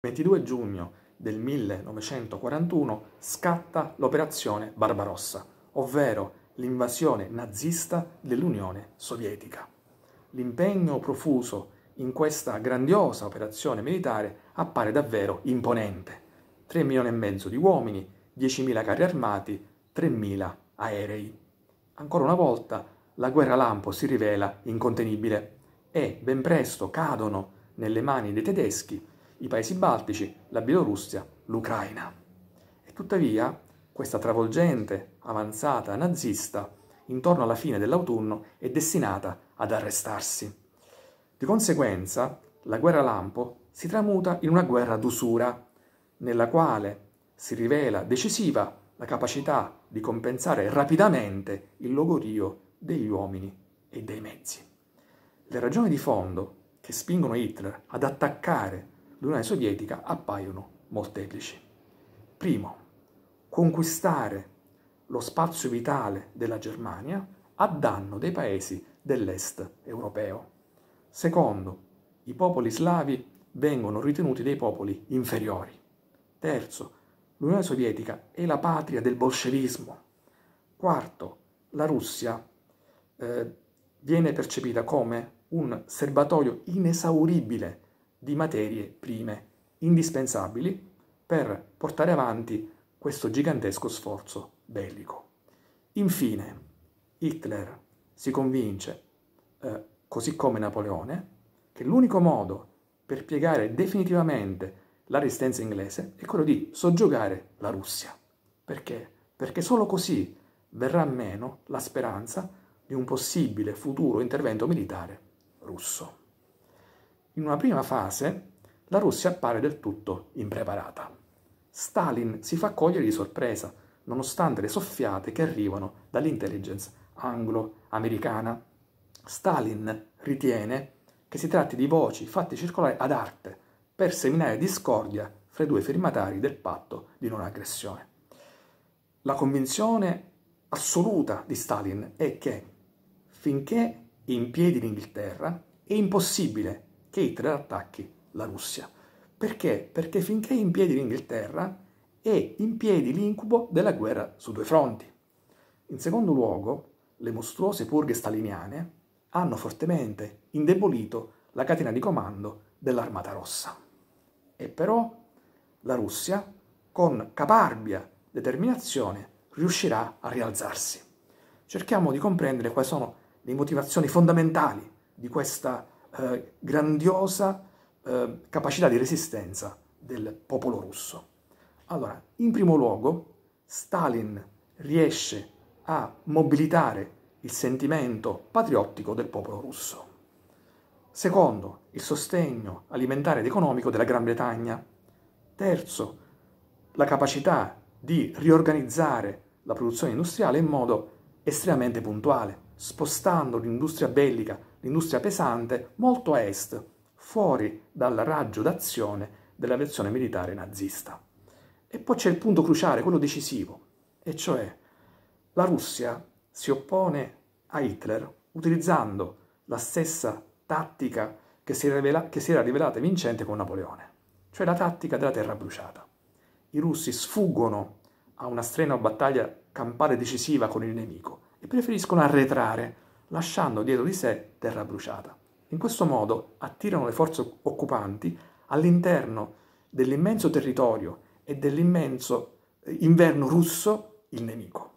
22 giugno del 1941 scatta l'operazione Barbarossa, ovvero l'invasione nazista dell'Unione Sovietica. L'impegno profuso in questa grandiosa operazione militare appare davvero imponente. 3 milioni e mezzo di uomini, 10.000 carri armati, 3.000 aerei. Ancora una volta la guerra lampo si rivela incontenibile e ben presto cadono nelle mani dei tedeschi i paesi baltici, la Bielorussia, l'Ucraina. E tuttavia questa travolgente avanzata nazista intorno alla fine dell'autunno è destinata ad arrestarsi. Di conseguenza la guerra lampo si tramuta in una guerra d'usura, nella quale si rivela decisiva la capacità di compensare rapidamente il logorio degli uomini e dei mezzi. Le ragioni di fondo che spingono Hitler ad attaccare l'Unione Sovietica appaiono molteplici. Primo, conquistare lo spazio vitale della Germania a danno dei paesi dell'est europeo. Secondo, i popoli slavi vengono ritenuti dei popoli inferiori. Terzo, l'Unione Sovietica è la patria del bolscevismo. Quarto, la Russia eh, viene percepita come un serbatoio inesauribile di materie prime indispensabili per portare avanti questo gigantesco sforzo bellico. Infine, Hitler si convince, eh, così come Napoleone, che l'unico modo per piegare definitivamente la resistenza inglese è quello di soggiogare la Russia. Perché? Perché solo così verrà meno la speranza di un possibile futuro intervento militare russo in una prima fase la Russia appare del tutto impreparata. Stalin si fa cogliere di sorpresa, nonostante le soffiate che arrivano dall'intelligence anglo-americana. Stalin ritiene che si tratti di voci fatte circolare ad arte per seminare discordia fra i due firmatari del patto di non aggressione. La convinzione assoluta di Stalin è che finché in piedi l'Inghilterra è impossibile che Hitler attacchi la Russia. Perché? Perché finché è in piedi l'Inghilterra è in piedi l'incubo della guerra su due fronti. In secondo luogo, le mostruose purghe staliniane hanno fortemente indebolito la catena di comando dell'Armata Rossa. E però la Russia, con caparbia determinazione, riuscirà a rialzarsi. Cerchiamo di comprendere quali sono le motivazioni fondamentali di questa eh, grandiosa eh, capacità di resistenza del popolo russo. Allora, in primo luogo, Stalin riesce a mobilitare il sentimento patriottico del popolo russo. Secondo, il sostegno alimentare ed economico della Gran Bretagna. Terzo, la capacità di riorganizzare la produzione industriale in modo estremamente puntuale, spostando l'industria bellica l'industria pesante molto a est, fuori dal raggio d'azione della versione militare nazista. E poi c'è il punto cruciale, quello decisivo, e cioè la Russia si oppone a Hitler utilizzando la stessa tattica che si, rivela, che si era rivelata vincente con Napoleone, cioè la tattica della terra bruciata. I russi sfuggono a una strenua battaglia campale decisiva con il nemico e preferiscono arretrare lasciando dietro di sé terra bruciata. In questo modo attirano le forze occupanti all'interno dell'immenso territorio e dell'immenso eh, inverno russo il nemico,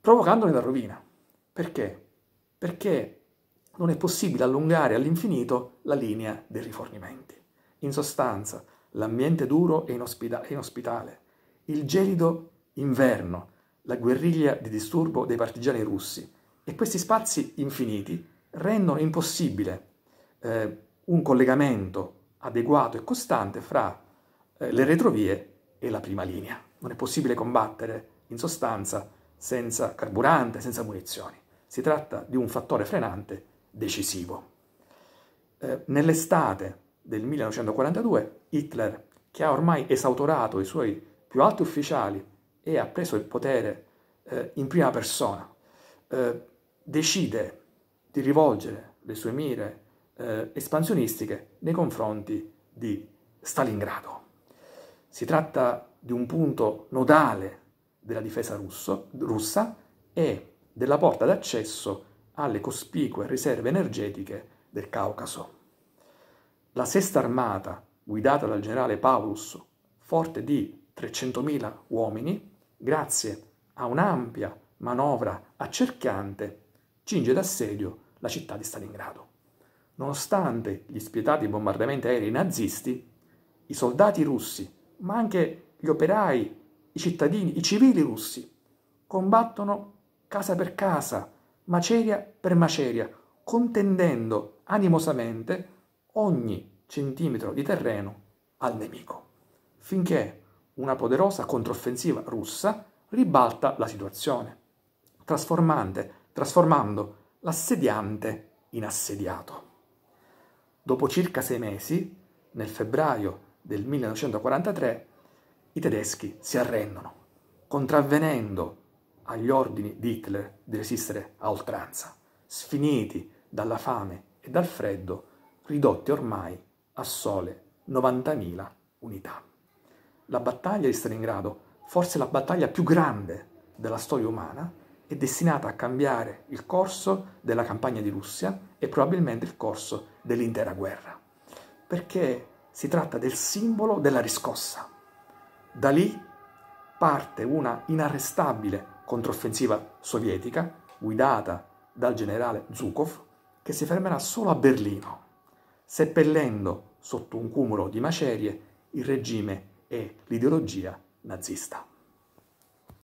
provocandone la rovina. Perché? Perché non è possibile allungare all'infinito la linea dei rifornimenti. In sostanza, l'ambiente duro e inospitale, il gelido inverno, la guerriglia di disturbo dei partigiani russi, e questi spazi infiniti rendono impossibile eh, un collegamento adeguato e costante fra eh, le retrovie e la prima linea. Non è possibile combattere, in sostanza, senza carburante, senza munizioni. Si tratta di un fattore frenante decisivo. Eh, Nell'estate del 1942 Hitler, che ha ormai esautorato i suoi più alti ufficiali e ha preso il potere eh, in prima persona, eh, decide di rivolgere le sue mire eh, espansionistiche nei confronti di Stalingrado. Si tratta di un punto nodale della difesa russo, russa e della porta d'accesso alle cospicue riserve energetiche del Caucaso. La sesta armata, guidata dal generale Paulus, forte di 300.000 uomini, grazie a un'ampia manovra accerchiante, cinge d'assedio la città di Stalingrado. Nonostante gli spietati bombardamenti aerei nazisti, i soldati russi, ma anche gli operai, i cittadini, i civili russi, combattono casa per casa, maceria per maceria, contendendo animosamente ogni centimetro di terreno al nemico, finché una poderosa controffensiva russa ribalta la situazione, trasformante trasformando l'assediante in assediato. Dopo circa sei mesi, nel febbraio del 1943, i tedeschi si arrendono, contravvenendo agli ordini di Hitler di resistere a oltranza, sfiniti dalla fame e dal freddo, ridotti ormai a sole 90.000 unità. La battaglia di Stalingrado, forse la battaglia più grande della storia umana, è destinata a cambiare il corso della campagna di Russia e probabilmente il corso dell'intera guerra, perché si tratta del simbolo della riscossa. Da lì parte una inarrestabile controffensiva sovietica guidata dal generale Zhukov che si fermerà solo a Berlino, seppellendo sotto un cumulo di macerie il regime e l'ideologia nazista.